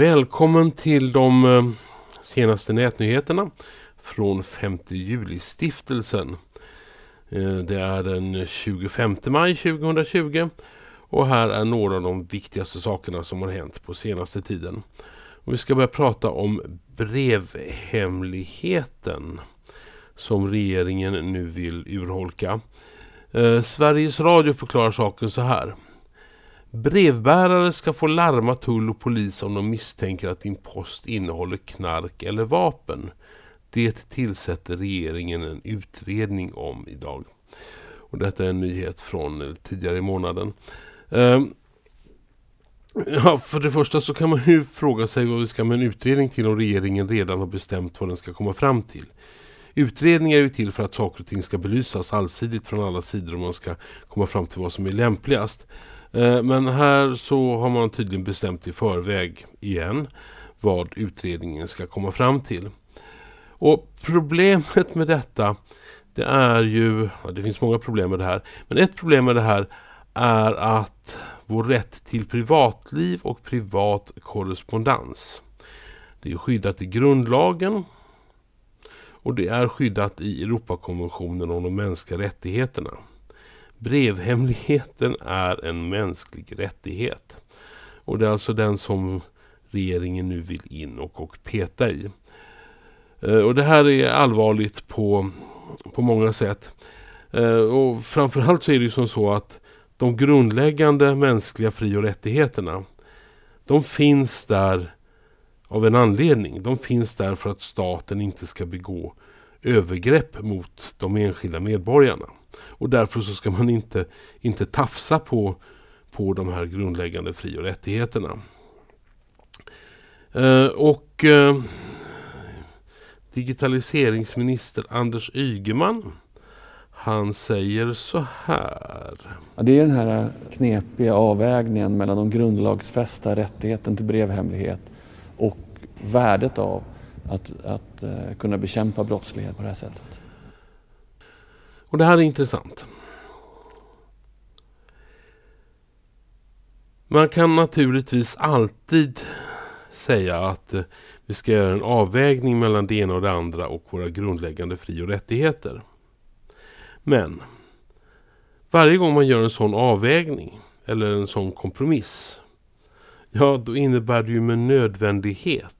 Välkommen till de eh, senaste nätnyheterna från 5 juli-stiftelsen. Eh, det är den 25 maj 2020 och här är några av de viktigaste sakerna som har hänt på senaste tiden. vi ska börja prata om brevhemligheten som regeringen nu vill urholka. Eh, Sveriges Radio förklarar saken så här. Brevbärare ska få larma tull och polis om de misstänker att din post innehåller knark eller vapen. Det tillsätter regeringen en utredning om idag. Och detta är en nyhet från eh, tidigare i månaden. Um, ja, för det första så kan man ju fråga sig vad vi ska med en utredning till om regeringen redan har bestämt vad den ska komma fram till. Utredningar är ju till för att saker och ting ska belysas allsidigt från alla sidor om man ska komma fram till vad som är lämpligast. Eh, men här så har man tydligen bestämt i förväg igen vad utredningen ska komma fram till. Och problemet med detta det är ju, ja, det finns många problem med det här, men ett problem med det här är att vår rätt till privatliv och privat korrespondens. Det är skyddat i grundlagen och det är skyddat i Europakonventionen om de mänskliga rättigheterna. Brevhemligheten är en mänsklig rättighet. Och det är alltså den som regeringen nu vill in och, och peta i. Eh, och det här är allvarligt på, på många sätt. Eh, och framförallt så är det ju som så att de grundläggande mänskliga fri- och rättigheterna de finns där av en anledning. De finns där för att staten inte ska begå övergrepp mot de enskilda medborgarna. Och därför så ska man inte, inte tafsa på, på de här grundläggande fri- och rättigheterna. Eh, och eh, digitaliseringsminister Anders Ygeman han säger så här. Ja, det är den här knepiga avvägningen mellan de grundlagsfästa rättigheten till brevhemlighet och värdet av att, att uh, kunna bekämpa brottslighet på det här sättet. Och det här är intressant. Man kan naturligtvis alltid säga att eh, vi ska göra en avvägning mellan det ena och det andra och våra grundläggande fri och rättigheter. Men varje gång man gör en sån avvägning eller en sån kompromiss ja då innebär det ju med nödvändighet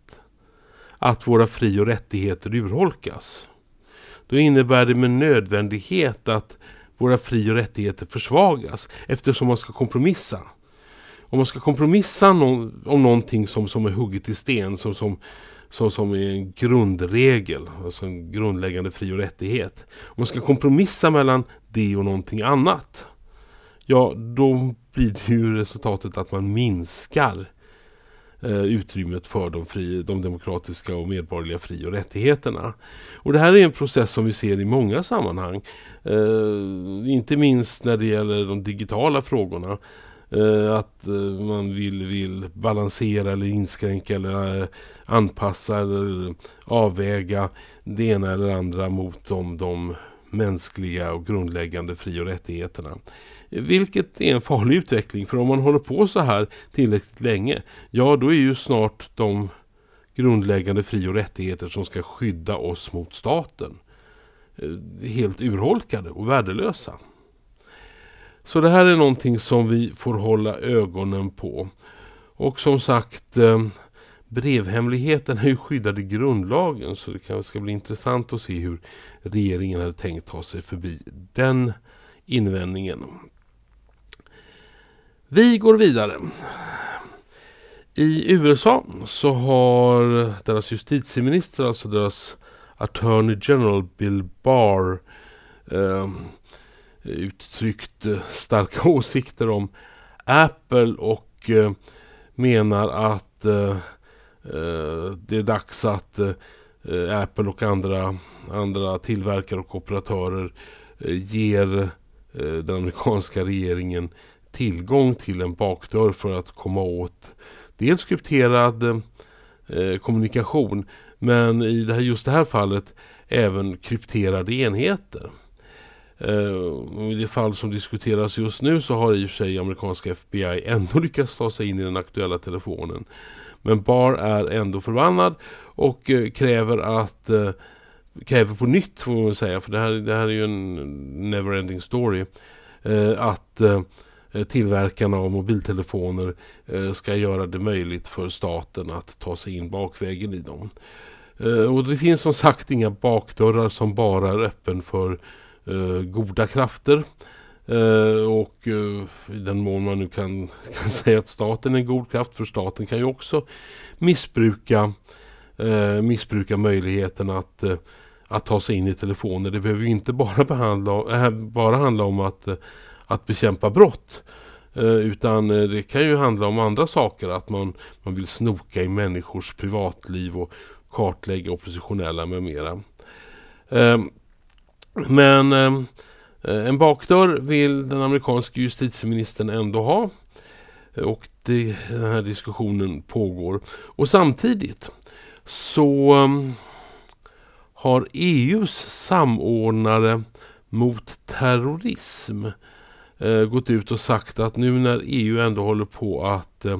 att våra fri- och rättigheter urholkas. Då innebär det med nödvändighet att våra fri- och rättigheter försvagas eftersom man ska kompromissa. Om man ska kompromissa om någonting som, som är hugget i sten, som, som, som, som är en grundregel, alltså en grundläggande fri- och rättighet. Om man ska kompromissa mellan det och någonting annat, ja då blir ju resultatet att man minskar Eh, utrymmet för de, fri, de demokratiska och medborgerliga fri och rättigheterna. Och det här är en process som vi ser i många sammanhang. Eh, inte minst när det gäller de digitala frågorna. Eh, att eh, man vill, vill balansera eller inskränka eller eh, anpassa eller avväga det ena eller andra mot de, de mänskliga och grundläggande fri- och rättigheterna. Vilket är en farlig utveckling för om man håller på så här tillräckligt länge, ja då är ju snart de grundläggande fri- och rättigheter som ska skydda oss mot staten eh, helt urholkade och värdelösa. Så det här är någonting som vi får hålla ögonen på. Och som sagt, eh, Brevhemligheten är ju skyddad i grundlagen så det kan, ska bli intressant att se hur regeringen hade tänkt ta sig förbi den invändningen. Vi går vidare. I USA så har deras justitieminister, alltså deras Attorney General Bill Barr eh, uttryckt eh, starka åsikter om Apple och eh, menar att eh, Eh, det är dags att eh, Apple och andra, andra tillverkare och operatörer eh, ger den amerikanska regeringen tillgång till en bakdörr för att komma åt dels krypterad kommunikation men i det här, just det här fallet även krypterade enheter. I det fall som diskuteras just nu så har i och för sig amerikanska FBI ändå lyckats ta sig in i den aktuella telefonen men Bar är ändå förbannad och eh, kräver att eh, kräver på nytt får man säga för det här, det här är ju en neverending story eh, att tillverkarna av mobiltelefoner ska göra det möjligt för staten att ta sig in bakvägen i dem. Och det finns som sagt inga bakdörrar som bara är öppen för goda krafter. Uh, och uh, i den mån man nu kan, kan säga att staten är en god kraft, för staten kan ju också missbruka, uh, missbruka möjligheten att, att ta sig in i telefoner. Det behöver ju inte bara, behandla, bara handla om att, att bekämpa brott. utan det kan ju handla om andra saker, att man, man vill snoka i människors privatliv och kartlägga oppositionella med mera. men Eh, en bakdörr vill den amerikanske justitieministern ändå ha eh, och det, den här diskussionen pågår. Och samtidigt så ehm, har EUs samordnare mot terrorism eh, gått ut och sagt att nu när EU ändå håller på att eh,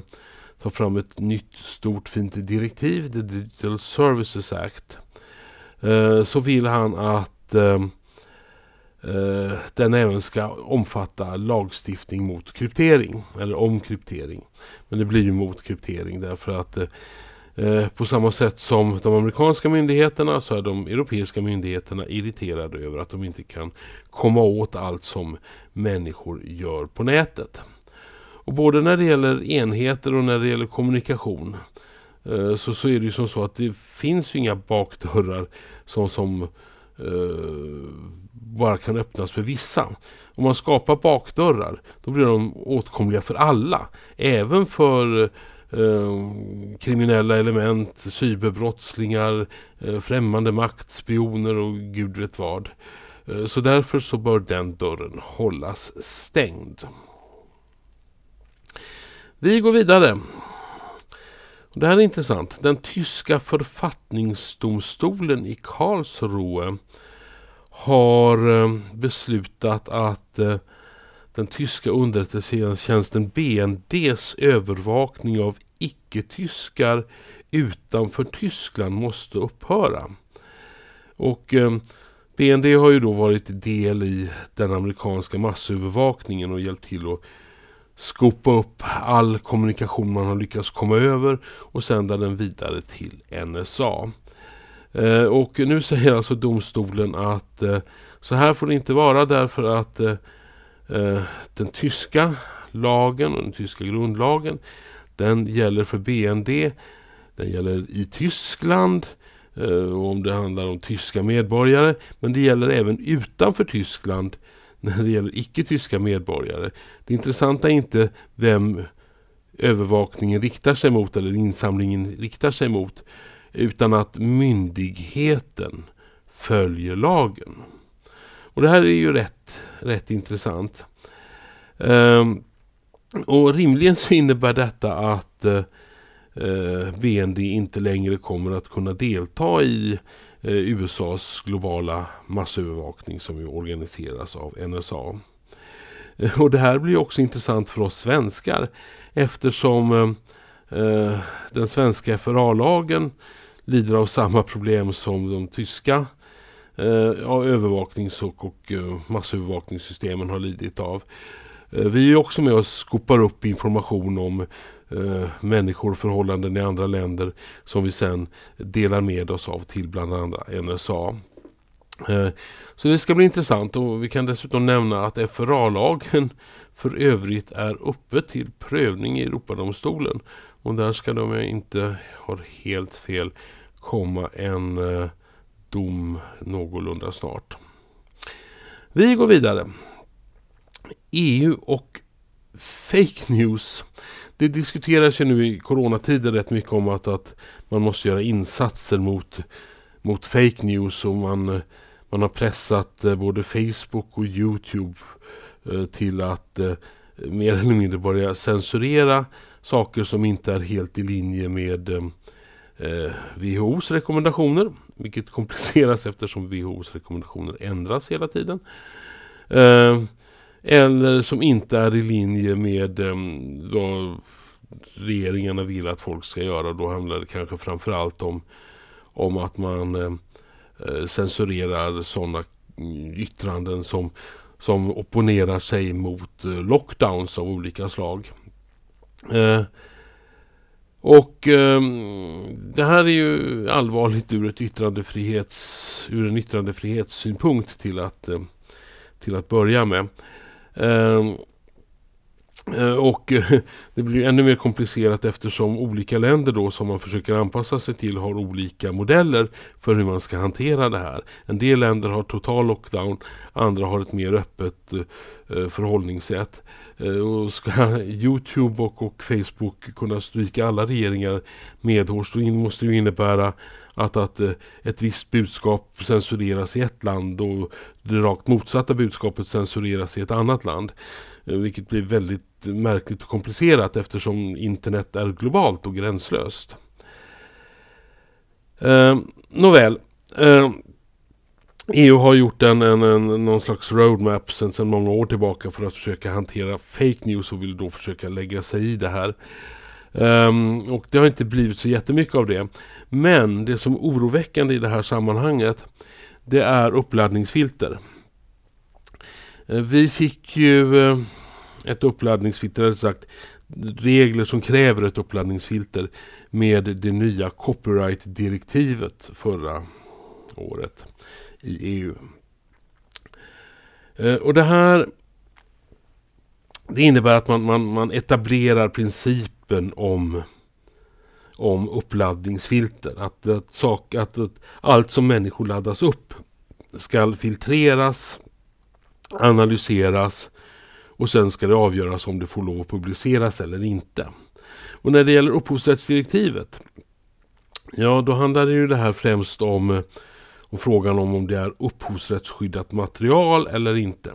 ta fram ett nytt stort fint direktiv, The Digital Services Act, eh, så vill han att ehm, Eh, den även ska omfatta lagstiftning mot kryptering eller om kryptering. Men det blir ju mot kryptering därför att eh, eh, på samma sätt som de amerikanska myndigheterna så är de europeiska myndigheterna irriterade över att de inte kan komma åt allt som människor gör på nätet. Och både när det gäller enheter och när det gäller kommunikation eh, så, så är det ju som så att det finns ju inga bakdörrar som, som Eh, bara kan öppnas för vissa. Om man skapar bakdörrar då blir de åtkomliga för alla. Även för eh, kriminella element, cyberbrottslingar, eh, främmande makt, spioner och gud vet vad. Eh, så därför så bör den dörren hållas stängd. Vi går vidare det här är intressant. Den tyska författningsdomstolen i Karlsruhe har eh, beslutat att eh, den tyska underrättelsetjänsten BNDs övervakning av icke-tyskar utanför Tyskland måste upphöra. Och eh, BND har ju då varit del i den amerikanska massövervakningen och hjälpt till att skopa upp all kommunikation man har lyckats komma över och sända den vidare till NSA. Eh, och nu säger alltså domstolen att eh, så här får det inte vara därför att eh, den tyska lagen och den tyska grundlagen den gäller för BND, den gäller i Tyskland om det handlar om tyska medborgare men det gäller även utanför Tyskland när det gäller icke-tyska medborgare. Det intressanta är inte vem övervakningen riktar sig mot eller insamlingen riktar sig mot utan att myndigheten följer lagen. Och det här är ju rätt, rätt intressant. Ehm, och rimligen så innebär detta att eh, eh BND inte längre kommer att kunna delta i Eh, USAs globala massövervakning som ju organiseras av NSA. Eh, och det här blir också intressant för oss svenskar eftersom eh, den svenska FRA-lagen lider av samma problem som de tyska ja, övervaknings och, och massövervakningssystemen har lidit av. Vi är också med och skopar upp information om Eh, människor och förhållanden i andra länder som vi sen delar med oss av till bland andra NSA. Eh, så det ska bli intressant och vi kan dessutom nämna att FRA-lagen för övrigt är uppe till prövning i Europadomstolen. Och där ska de, om jag inte har helt fel, komma en eh, dom någorlunda snart. Vi går vidare. EU och fake news det diskuteras ju nu i coronatider rätt mycket om att, att man måste göra insatser mot, mot fake news och man, man har pressat eh, både Facebook och Youtube eh, till att eh, mer eller mindre börja censurera saker som inte är helt i linje med WHOs rekommendationer. Vilket kompliceras eftersom WHOs rekommendationer ändras hela tiden. Eh, eller som inte är i linje med ehm, vad regeringarna vill att folk ska göra. Då handlar det kanske framförallt om, om att man ehm, eh, censurerar sådana mm, yttranden som, som opponerar sig mot eh, lockdowns av olika slag. Eh, och eh, det här är ju allvarligt ur, ett yttrandefrihets, ur en yttrandefrihetssynpunkt till att, eh, till att börja med. Um, Eh, och eh, det blir ännu mer komplicerat eftersom olika länder då som man försöker anpassa sig till har olika modeller för hur man ska hantera det här. En del länder har total lockdown, andra har ett mer öppet eh, förhållningssätt. Och ska Youtube och, Facebook kunna stryka alla regeringar medhårs då måste det innebära att, att ett visst budskap censureras i ett land och det rakt motsatta budskapet censureras i ett annat land. Eh, vilket blir väldigt märkligt och komplicerat eftersom internet är globalt och gränslöst. Eh, nåväl. Eh, EU har gjort en, en, en, någon slags roadmap sedan, sedan många år tillbaka för att försöka hantera fake news och vill då försöka lägga sig i det här. Um, och det har inte blivit så jättemycket av det. Men det som är oroväckande i det här sammanhanget det är uppladdningsfilter. Eh, vi fick ju eh, ett uppladdningsfilter, eller sagt regler som kräver ett uppladdningsfilter med det nya copyright-direktivet förra året i EU. Eh, och det här det innebär att man, man, man etablerar principen om om uppladdningsfilter. Att, att, sak, att, att allt som människor laddas upp ska filtreras analyseras och sen ska det avgöras om det får lov att publiceras eller inte. Och när det gäller upphovsrättsdirektivet, ja då handlar det ju det här främst om, om frågan om om det är upphovsrättsskyddat material eller inte.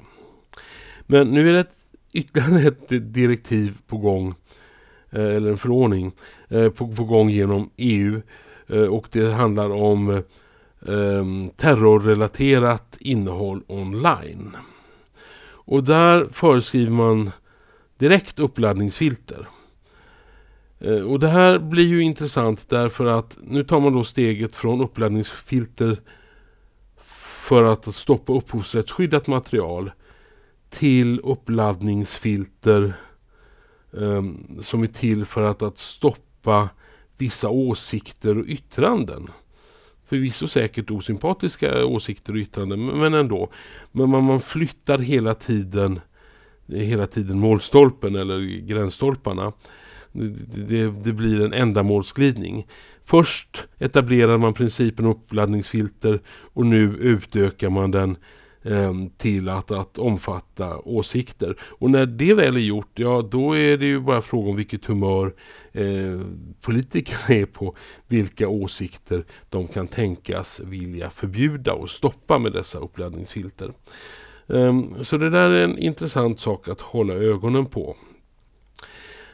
Men nu är det ett, ytterligare ett direktiv på gång, eh, eller en förordning, eh, på, på gång genom EU eh, och det handlar om terrorrelaterat innehåll online. Och där föreskriver man direkt uppladdningsfilter. Eh, och det här blir ju intressant därför att nu tar man då steget från uppladdningsfilter för att stoppa upphovsrättsskyddat material till uppladdningsfilter um, som är till för att, att stoppa vissa åsikter och yttranden förvisso säkert osympatiska åsikter och yttranden men ändå. Men man, man flyttar hela tiden hela tiden målstolpen eller gränsstolparna. Det, det, blir en ändamålsglidning. Först etablerar man principen uppladdningsfilter och nu utökar man den Ehm, till att, att omfatta åsikter. Och när det väl är gjort, ja då är det ju bara fråga om vilket humör eh, politikerna är på, vilka åsikter de kan tänkas vilja förbjuda och stoppa med dessa uppladdningsfilter. Um, så det där är en intressant sak att hålla ögonen på.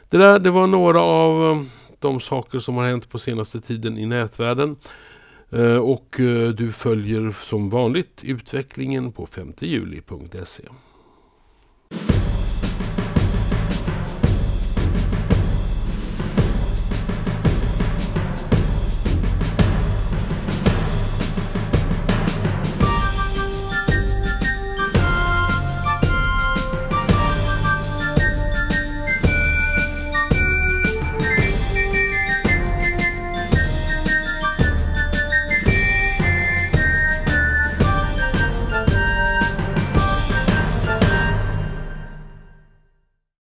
Det där det var några av ehm, de saker som har hänt på senaste tiden i nätvärlden. Eh, och eh, du följer som vanligt utvecklingen på 5juli.se.